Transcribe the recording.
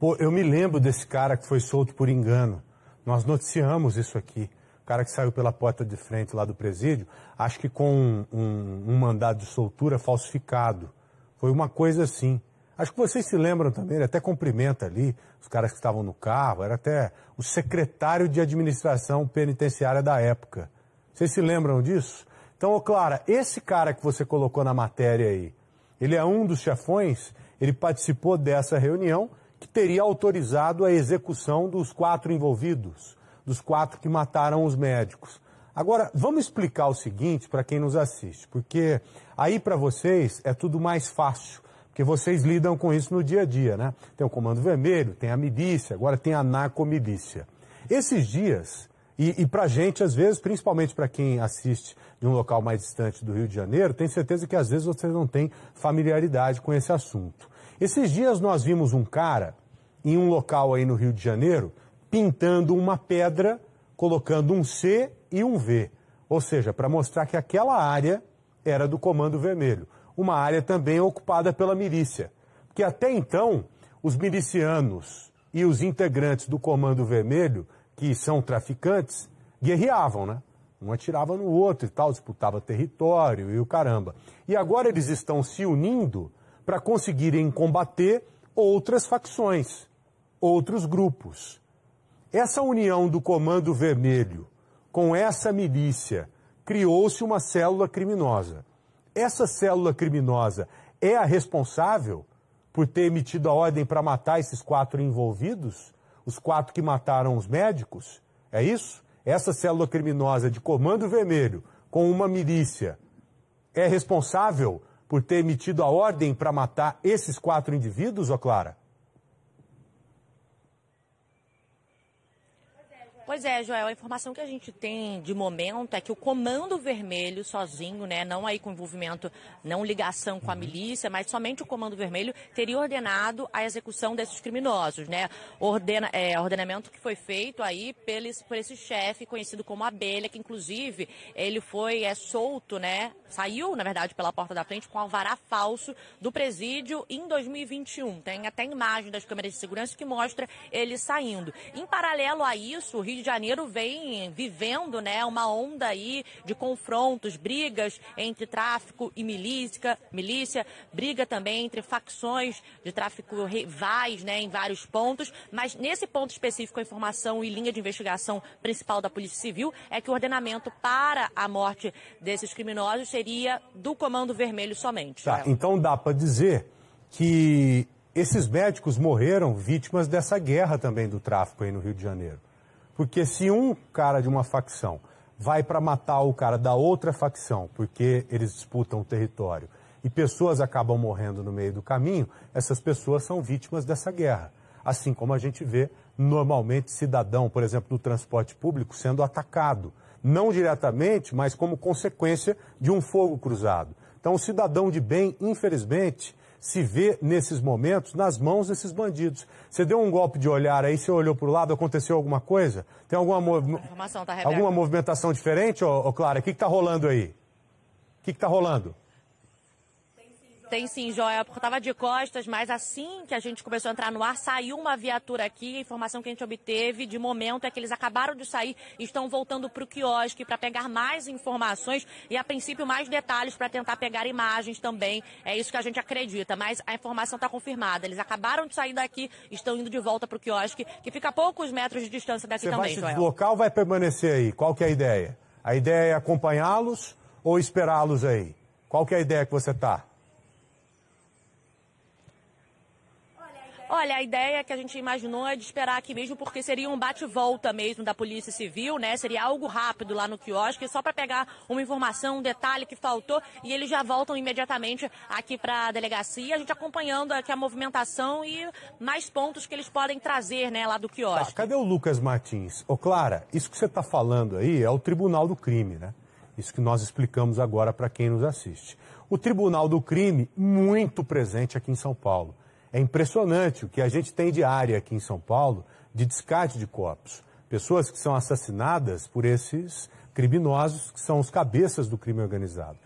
Pô, eu me lembro desse cara que foi solto por engano. Nós noticiamos isso aqui. O cara que saiu pela porta de frente lá do presídio, acho que com um, um, um mandado de soltura falsificado. Foi uma coisa assim. Acho que vocês se lembram também, ele até cumprimenta ali os caras que estavam no carro, era até o secretário de administração penitenciária da época. Vocês se lembram disso? Então, ô Clara, esse cara que você colocou na matéria aí, ele é um dos chefões, ele participou dessa reunião que teria autorizado a execução dos quatro envolvidos, dos quatro que mataram os médicos. Agora, vamos explicar o seguinte para quem nos assiste, porque aí para vocês é tudo mais fácil, porque vocês lidam com isso no dia a dia, né? Tem o Comando Vermelho, tem a milícia, agora tem a narcomilícia. Esses dias, e, e para gente, às vezes, principalmente para quem assiste de um local mais distante do Rio de Janeiro, tem certeza que às vezes vocês não têm familiaridade com esse assunto. Esses dias nós vimos um cara em um local aí no Rio de Janeiro pintando uma pedra, colocando um C e um V. Ou seja, para mostrar que aquela área era do Comando Vermelho. Uma área também ocupada pela milícia. Porque até então, os milicianos e os integrantes do Comando Vermelho, que são traficantes, guerreavam, né? Um atirava no outro e tal, disputava território e o caramba. E agora eles estão se unindo para conseguirem combater outras facções, outros grupos. Essa união do Comando Vermelho com essa milícia criou-se uma célula criminosa. Essa célula criminosa é a responsável por ter emitido a ordem para matar esses quatro envolvidos? Os quatro que mataram os médicos? É isso? Essa célula criminosa de Comando Vermelho com uma milícia é responsável por ter emitido a ordem para matar esses quatro indivíduos, ô Clara? Pois é, Joel, a informação que a gente tem de momento é que o Comando Vermelho sozinho, né, não aí com envolvimento, não ligação com a uhum. milícia, mas somente o Comando Vermelho teria ordenado a execução desses criminosos, né? Ordena, é, ordenamento que foi feito aí pelos, por esse chefe conhecido como Abelha, que inclusive ele foi é, solto, né? Saiu, na verdade, pela porta da frente com alvará falso do presídio em 2021. Tem até imagem das câmeras de segurança que mostra ele saindo. Em paralelo a isso, o Rio de Janeiro vem vivendo né, uma onda aí de confrontos, brigas entre tráfico e milícia, milícia, briga também entre facções de tráfico rivais né, em vários pontos. Mas nesse ponto específico, a informação e linha de investigação principal da Polícia Civil é que o ordenamento para a morte desses criminosos seria do Comando Vermelho somente. Tá, então dá para dizer que esses médicos morreram vítimas dessa guerra também do tráfico aí no Rio de Janeiro. Porque se um cara de uma facção vai para matar o cara da outra facção, porque eles disputam o território, e pessoas acabam morrendo no meio do caminho, essas pessoas são vítimas dessa guerra. Assim como a gente vê normalmente cidadão, por exemplo, do transporte público sendo atacado, não diretamente, mas como consequência de um fogo cruzado. Então, o cidadão de bem, infelizmente, se vê nesses momentos nas mãos desses bandidos. Você deu um golpe de olhar aí, você olhou para o lado, aconteceu alguma coisa? Tem alguma, mov... tá alguma movimentação diferente, ô, ô Clara? O que está rolando aí? O que está rolando? Tem sim, Joia, porque eu estava de costas, mas assim que a gente começou a entrar no ar, saiu uma viatura aqui. A informação que a gente obteve de momento é que eles acabaram de sair e estão voltando para o quiosque para pegar mais informações e, a princípio, mais detalhes para tentar pegar imagens também. É isso que a gente acredita, mas a informação está confirmada. Eles acabaram de sair daqui, estão indo de volta para o quiosque, que fica a poucos metros de distância daqui Você também, vai se Joel. local vai permanecer aí? Qual que é a ideia? A ideia é acompanhá-los ou esperá-los aí? Qual que é a ideia que você está? Olha, a ideia que a gente imaginou é de esperar aqui mesmo, porque seria um bate-volta mesmo da Polícia Civil, né? Seria algo rápido lá no quiosque, só para pegar uma informação, um detalhe que faltou, e eles já voltam imediatamente aqui para a delegacia, a gente acompanhando aqui a movimentação e mais pontos que eles podem trazer, né, lá do tá, quiosque. Tá, cadê o Lucas Martins? Ô, Clara, isso que você está falando aí é o Tribunal do Crime, né? Isso que nós explicamos agora para quem nos assiste. O Tribunal do Crime, muito presente aqui em São Paulo. É impressionante o que a gente tem de área aqui em São Paulo de descarte de corpos. Pessoas que são assassinadas por esses criminosos que são os cabeças do crime organizado.